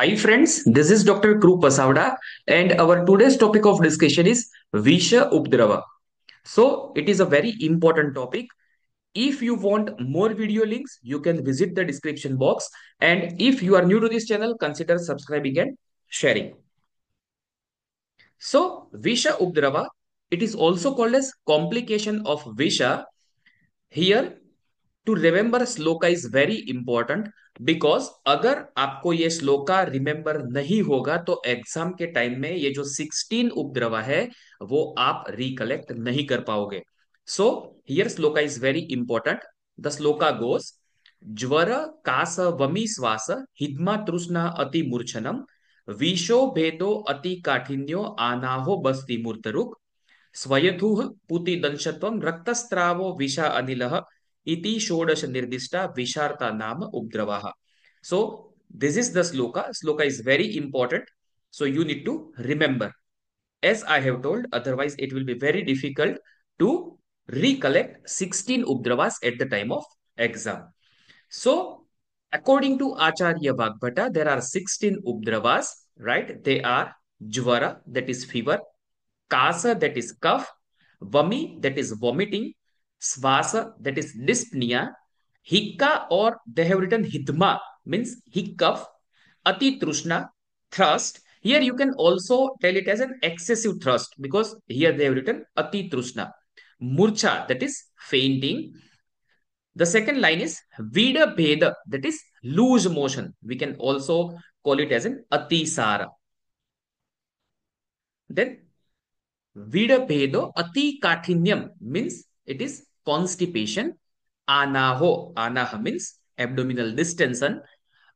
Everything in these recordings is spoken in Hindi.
Hi friends, this is Dr. Kru and our today's topic of discussion is Visha Updrava. So it is a very important topic. If you want more video links, you can visit the description box. And if you are new to this channel, consider subscribing and sharing. So Visha Updrava, it is also called as complication of Visha. Here to remember shloka is very important because अगर आपको ये श्लोका रिमेंबर नहीं होगा तो एग्जाम के टाइम में ये जो सिक्सटीन उपद्रवा है वो आप रिकलेक्ट नहीं कर पाओगे so here shloka is very important the shloka goes ज्वर कास वमी श्वास हिदमा तृष्णा अति मूर्छनम विशो भेदो अति काठिन्यो आनाहो बस्ती मूर्तरुक स्वयथुह पुति दंशत्व रक्तस्त्रावो विषा अनिल इति षोडश निर्दिष्ट विशार्त नाम उग्रव so this is the shlok shloka is very important so you need to remember as I have told otherwise it will be very difficult to recollect sixteen upadravas at the time of exam so according to Acharya Vagbhata there are sixteen upadravas right they are jwara that is fever kasa that is cough vami that is vomiting svasa, that is dyspnea, hika or they have written hidma, means hiccup, atitrushna, thrust. Here you can also tell it as an excessive thrust because here they have written atitrushna. Murcha, that is fainting. The second line is Vida Bheda, that is loose motion. We can also call it as an Atisara. Then Vida Bhedo Ati Kathinyam means it is constipation, anaho, anaha means abdominal distension,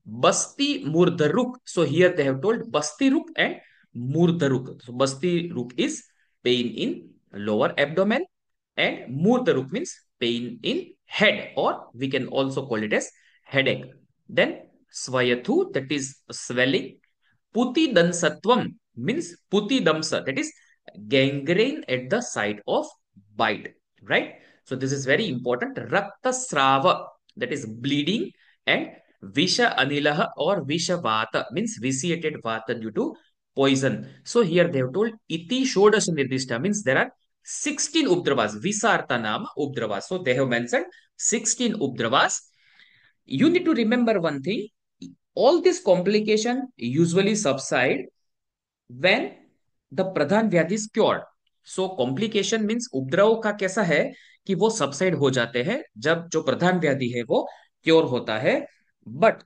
basti murdaruk. So here they have told basti ruk and murdaruk. So basti ruk is pain in lower abdomen and murdaruk means pain in head or we can also call it as headache. Then swayathu that is swelling. Puti dansatvam means puti damsa that is gangrene at the site of bite, right? So this is very important. Raktasrava, that is bleeding and Visha Anilaha or Visha Vata means vitiated Vata due to poison. So here they have told Iti Shodasha Nirdishta means there are 16 Updravas, Visartha Nama Updravas. So they have mentioned 16 Updravas. You need to remember one thing. All this complication usually subside when the Pradhan Vyadhi is cured. So complication means उपद्रव का कैसा है कि वो सबसाइड हो जाते हैं जब जो प्रधान व्याधि है वो क्योर होता है बट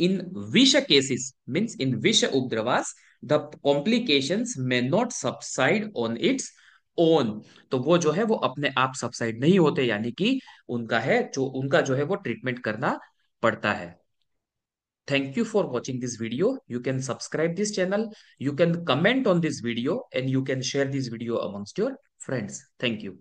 इन विष cases means in visha upadravas the complication may not subside on its own तो वो जो है वो अपने आप सबसाइड नहीं होते यानी कि उनका है जो उनका जो है वो ट्रीटमेंट करना पड़ता है Thank you for watching this video. You can subscribe this channel. You can comment on this video and you can share this video amongst your friends. Thank you.